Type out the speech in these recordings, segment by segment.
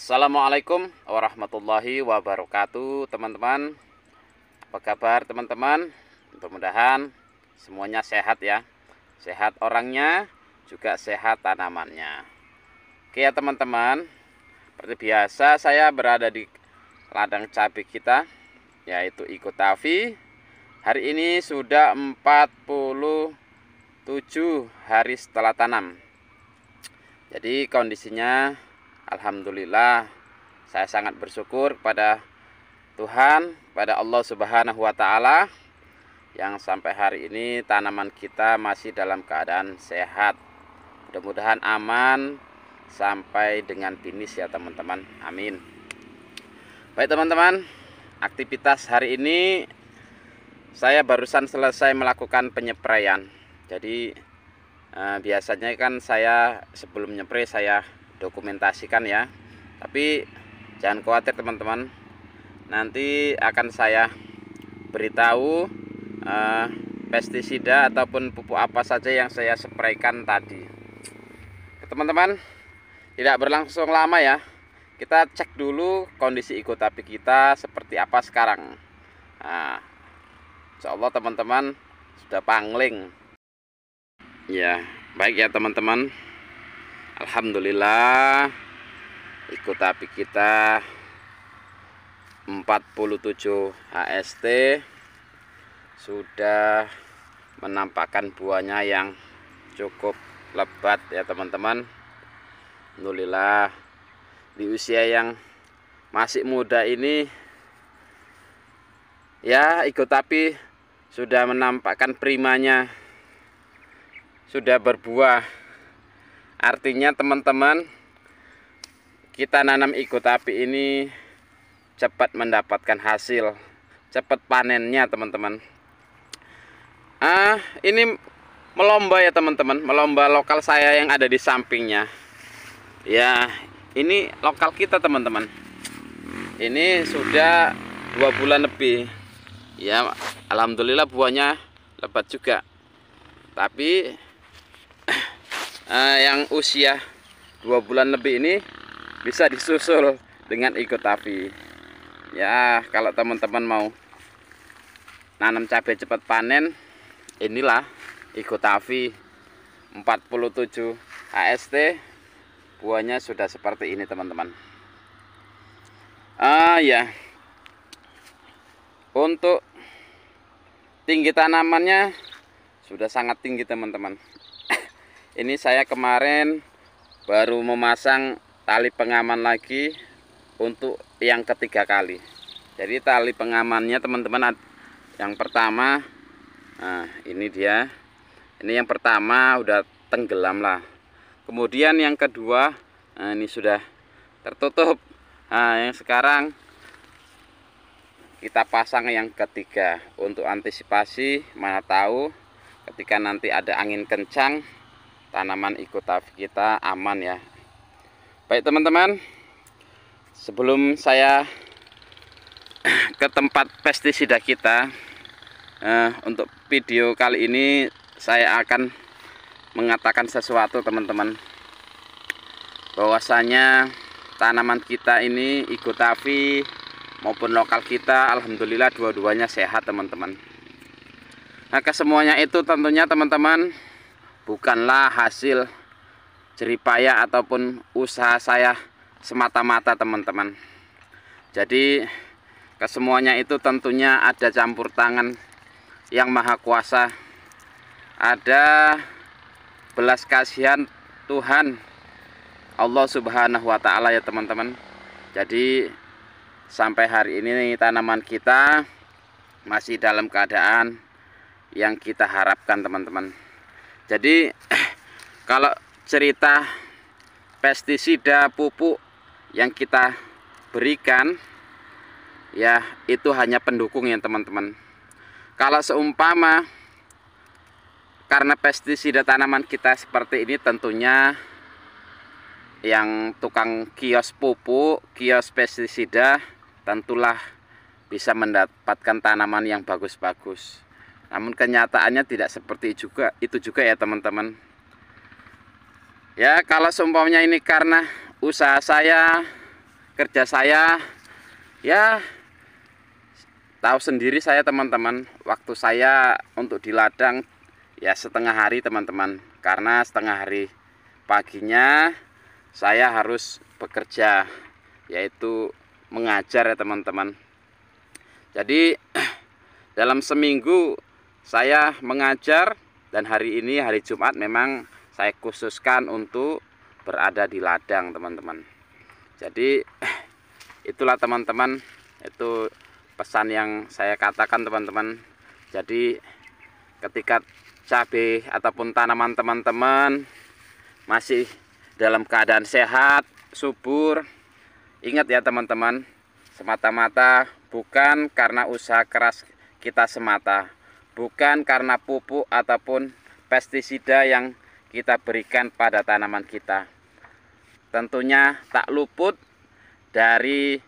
Assalamualaikum warahmatullahi wabarakatuh teman-teman Apa kabar teman-teman Mudah-mudahan semuanya sehat ya Sehat orangnya juga sehat tanamannya Oke ya teman-teman Seperti biasa saya berada di ladang cabai kita Yaitu ikutavi Hari ini sudah 47 hari setelah tanam Jadi kondisinya Alhamdulillah saya sangat bersyukur kepada Tuhan, pada Allah Subhanahu wa taala yang sampai hari ini tanaman kita masih dalam keadaan sehat. Mudah-mudahan aman sampai dengan finish ya teman-teman. Amin. Baik teman-teman, aktivitas hari ini saya barusan selesai melakukan penyepraian. Jadi eh, biasanya kan saya sebelum nyepre saya dokumentasikan ya tapi jangan khawatir teman-teman nanti akan saya beritahu eh, pestisida ataupun pupuk apa saja yang saya spraykan tadi teman-teman tidak berlangsung lama ya kita cek dulu kondisi ikut ikotapi kita seperti apa sekarang nah, insya Allah teman-teman sudah pangling ya baik ya teman-teman Alhamdulillah ikut api kita 47 HST sudah menampakkan buahnya yang cukup lebat ya teman-teman Alhamdulillah di usia yang masih muda ini ya ikut api sudah menampakkan primanya sudah berbuah artinya teman-teman kita nanam ikut tapi ini cepat mendapatkan hasil cepat panennya teman-teman ah ini melomba ya teman-teman melomba lokal saya yang ada di sampingnya ya ini lokal kita teman-teman ini sudah dua bulan lebih ya alhamdulillah buahnya lebat juga tapi uh, yang usia dua bulan lebih ini bisa disusul dengan ikut api ya kalau teman-teman mau nanam cabai cepat panen inilah ikut api 47 AST buahnya sudah seperti ini teman-teman ah ya untuk tinggi tanamannya sudah sangat tinggi teman-teman ini saya kemarin baru memasang tali pengaman lagi untuk yang ketiga kali jadi tali pengamannya teman-teman yang pertama nah ini dia ini yang pertama udah tenggelam lah kemudian yang kedua nah ini sudah tertutup nah yang sekarang kita pasang yang ketiga untuk antisipasi mana tahu ketika nanti ada angin kencang tanaman ikutaf kita aman ya baik teman-teman sebelum saya ke tempat pestisida kita eh, untuk video kali ini saya akan mengatakan sesuatu teman-teman bahwasanya tanaman kita ini ikutafi maupun lokal kita alhamdulillah dua-duanya sehat teman-teman nah kesemuanya itu tentunya teman-teman bukanlah hasil jeripaya ataupun usaha saya semata-mata teman-teman jadi kesemuanya itu tentunya ada campur tangan yang maha kuasa ada belas kasihan Tuhan Allah subhanahu wa ta'ala ya teman-teman jadi sampai hari ini tanaman kita masih dalam keadaan yang kita harapkan teman-teman jadi kalau cerita pestisida pupuk yang kita berikan ya itu hanya pendukung ya teman-teman kalau seumpama karena pestisida tanaman kita seperti ini tentunya yang tukang kios pupuk kios pestisida tentulah bisa mendapatkan tanaman yang bagus-bagus namun kenyataannya tidak seperti juga itu juga ya teman-teman. Ya kalau seumpamanya ini karena usaha saya, kerja saya, ya tahu sendiri saya teman-teman. Waktu saya untuk di ladang ya setengah hari teman-teman. Karena setengah hari paginya saya harus bekerja yaitu mengajar ya teman-teman. Jadi dalam seminggu saya mengajar dan hari ini hari Jumat memang saya khususkan untuk berada di ladang teman-teman jadi itulah teman-teman itu pesan yang saya katakan teman-teman jadi ketika cabai ataupun tanaman teman-teman masih dalam keadaan sehat subur ingat ya teman-teman semata-mata bukan karena usaha keras kita semata bukan karena pupuk ataupun pestisida yang kita berikan pada tanaman kita. Tentunya tak luput dari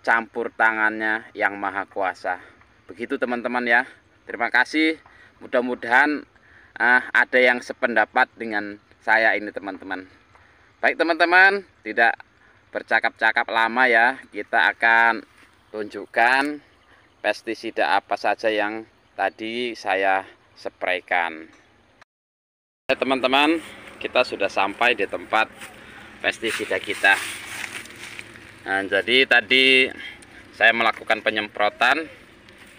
campur tangannya yang maha kuasa. Begitu teman-teman ya. Terima kasih. Mudah-mudahan uh, ada yang sependapat dengan saya ini teman-teman. Baik teman-teman, tidak bercakap-cakap lama ya. Kita akan tunjukkan pestisida apa saja yang tadi saya spraykan ya teman-teman kita sudah sampai di tempat pestisida kita nah, jadi tadi saya melakukan penyemprotan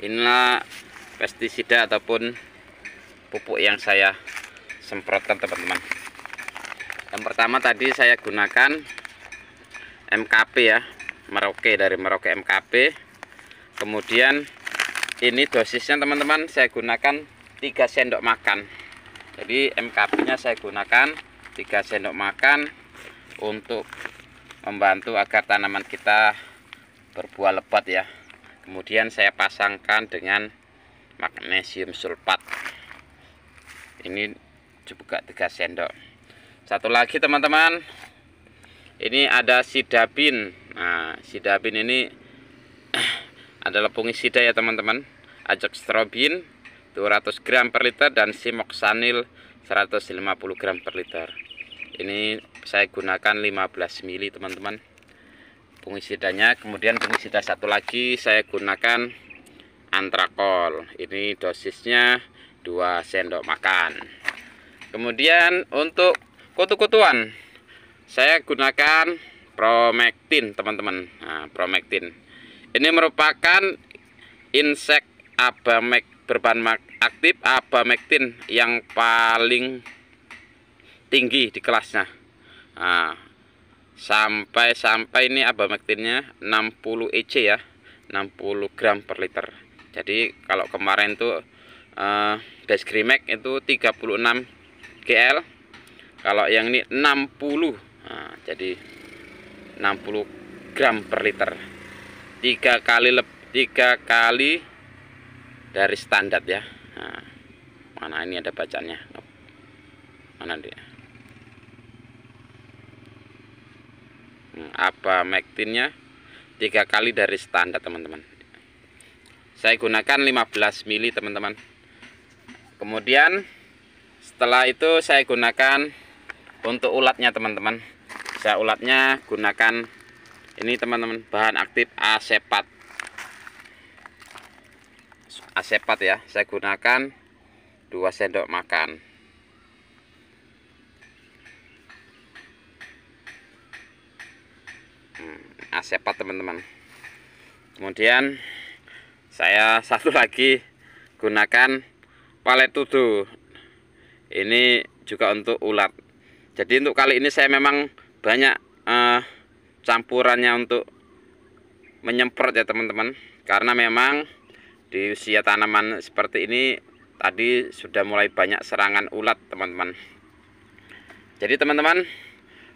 inilah pestisida ataupun pupuk yang saya semprotkan teman-teman yang pertama tadi saya gunakan MKP ya Merauke dari Merauke MKP kemudian ini dosisnya teman-teman saya gunakan 3 sendok makan jadi MKP nya saya gunakan 3 sendok makan untuk membantu agar tanaman kita berbuah lebat ya kemudian saya pasangkan dengan magnesium sulfat ini juga 3 sendok satu lagi teman-teman ini ada sidabin nah sidabin ini ada adalah sida ya teman-teman strobin 200 gram per liter dan simoksanil 150 gram per liter ini saya gunakan 15 mili teman-teman fungisidanya kemudian fungisida satu lagi saya gunakan antrakol ini dosisnya 2 sendok makan kemudian untuk kutu-kutuan saya gunakan promektin teman-teman nah, promektin ini merupakan insek abamek berbahan aktif abamektin yang paling tinggi di kelasnya nah, sampai sampai ini abamektinnya 60 EC ya 60 gram per liter jadi kalau kemarin tuh eh, base grimek itu 36 GL kalau yang ini 60 nah, jadi 60 gram per liter tiga kali tiga kali dari standar ya nah, mana ini ada bacanya? mana dia hmm, apa mektinnya tiga kali dari standar teman-teman saya gunakan 15 mili teman-teman kemudian setelah itu saya gunakan untuk ulatnya teman-teman saya ulatnya gunakan ini teman-teman bahan aktif asepat asepat ya saya gunakan 2 sendok makan hmm, asepat teman-teman kemudian saya satu lagi gunakan palet tutu ini juga untuk ulat jadi untuk kali ini saya memang banyak eh, campurannya untuk menyemprot ya teman-teman karena memang di usia tanaman seperti ini tadi sudah mulai banyak serangan ulat teman-teman jadi teman-teman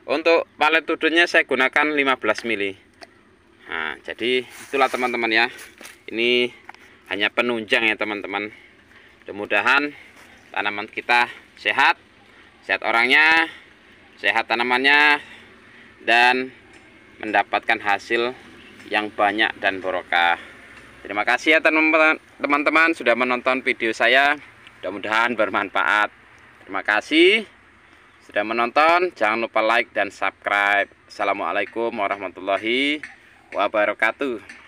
untuk palet tudunnya saya gunakan 15 mili nah jadi itulah teman-teman ya ini hanya penunjang ya teman-teman mudah-mudahan tanaman kita sehat sehat orangnya sehat tanamannya dan mendapatkan hasil yang banyak dan berokah. Terima kasih ya teman-teman sudah menonton video saya. Mudah-mudahan bermanfaat. Terima kasih sudah menonton. Jangan lupa like dan subscribe. Assalamualaikum warahmatullahi wabarakatuh.